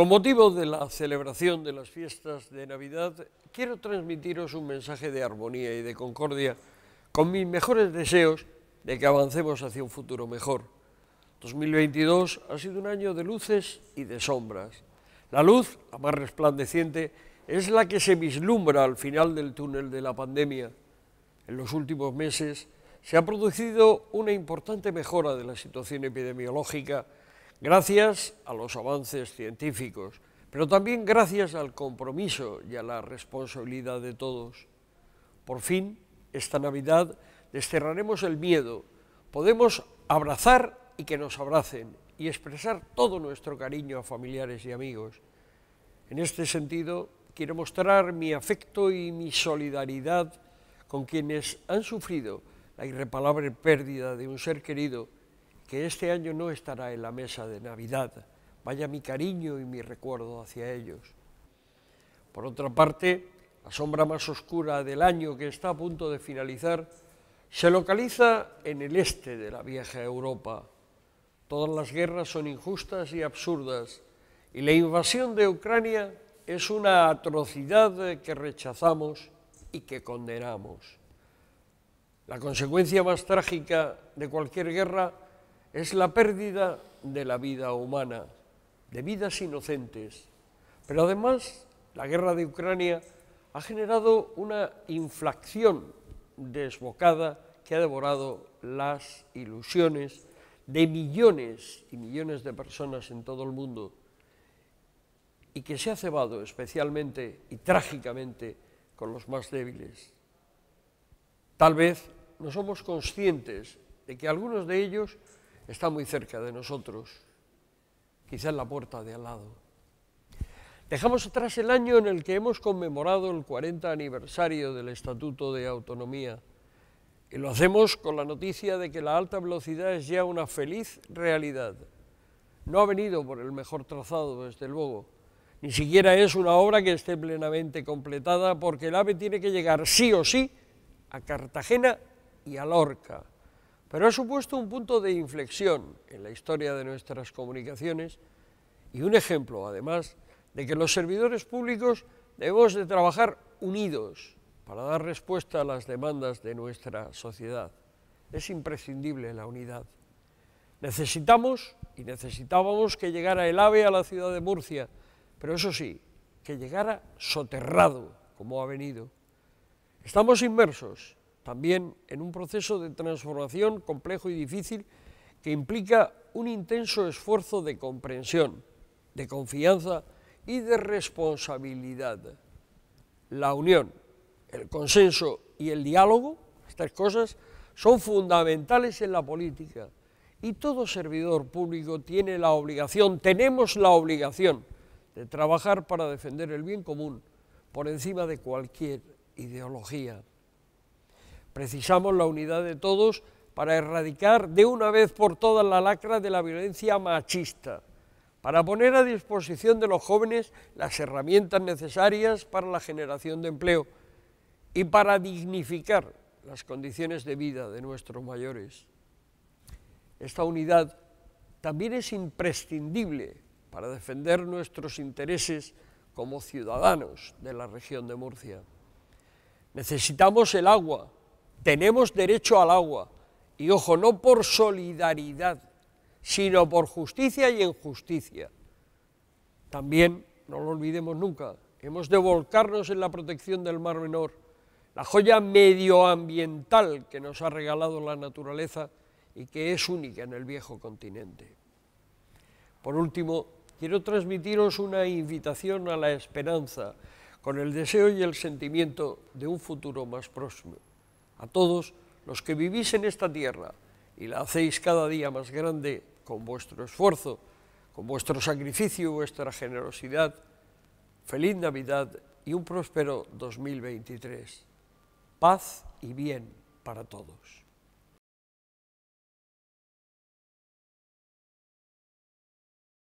Con motivo de la celebración de las fiestas de Navidad, quiero transmitiros un mensaje de armonía y de concordia con mis mejores deseos de que avancemos hacia un futuro mejor. 2022 ha sido un año de luces y de sombras. La luz, la más resplandeciente, es la que se vislumbra al final del túnel de la pandemia. En los últimos meses se ha producido una importante mejora de la situación epidemiológica gracias a los avances científicos, pero también gracias al compromiso y a la responsabilidad de todos. Por fin, esta Navidad desterraremos el miedo, podemos abrazar y que nos abracen y expresar todo nuestro cariño a familiares y amigos. En este sentido, quiero mostrar mi afecto y mi solidaridad con quienes han sufrido la irreparable pérdida de un ser querido que este año no estará en la mesa de Navidad. Vaya mi cariño y mi recuerdo hacia ellos. Por otra parte, la sombra más oscura del año que está a punto de finalizar se localiza en el este de la vieja Europa. Todas las guerras son injustas y absurdas y la invasión de Ucrania es una atrocidad que rechazamos y que condenamos. La consecuencia más trágica de cualquier guerra es la pérdida de la vida humana, de vidas inocentes. Pero además, la guerra de Ucrania ha generado una inflación desbocada que ha devorado las ilusiones de millones y millones de personas en todo el mundo y que se ha cebado especialmente y trágicamente con los más débiles. Tal vez no somos conscientes de que algunos de ellos está muy cerca de nosotros, quizás la puerta de al lado. Dejamos atrás el año en el que hemos conmemorado el 40 aniversario del Estatuto de Autonomía y lo hacemos con la noticia de que la alta velocidad es ya una feliz realidad. No ha venido por el mejor trazado, desde luego, ni siquiera es una obra que esté plenamente completada porque el AVE tiene que llegar sí o sí a Cartagena y a Lorca pero ha supuesto un punto de inflexión en la historia de nuestras comunicaciones y un ejemplo, además, de que los servidores públicos debemos de trabajar unidos para dar respuesta a las demandas de nuestra sociedad. Es imprescindible la unidad. Necesitamos y necesitábamos que llegara el AVE a la ciudad de Murcia, pero eso sí, que llegara soterrado, como ha venido. Estamos inmersos también en un proceso de transformación complejo y difícil que implica un intenso esfuerzo de comprensión, de confianza y de responsabilidad. La unión, el consenso y el diálogo, estas cosas, son fundamentales en la política y todo servidor público tiene la obligación, tenemos la obligación de trabajar para defender el bien común por encima de cualquier ideología. Precisamos la unidad de todos para erradicar de una vez por todas la lacra de la violencia machista, para poner a disposición de los jóvenes las herramientas necesarias para la generación de empleo y para dignificar las condiciones de vida de nuestros mayores. Esta unidad también es imprescindible para defender nuestros intereses como ciudadanos de la región de Murcia. Necesitamos el agua tenemos derecho al agua, y ojo, no por solidaridad, sino por justicia y justicia También, no lo olvidemos nunca, hemos de volcarnos en la protección del Mar Menor, la joya medioambiental que nos ha regalado la naturaleza y que es única en el viejo continente. Por último, quiero transmitiros una invitación a la esperanza, con el deseo y el sentimiento de un futuro más próximo a todos los que vivís en esta tierra y la hacéis cada día más grande con vuestro esfuerzo, con vuestro sacrificio y vuestra generosidad. Feliz Navidad y un próspero 2023. Paz y bien para todos.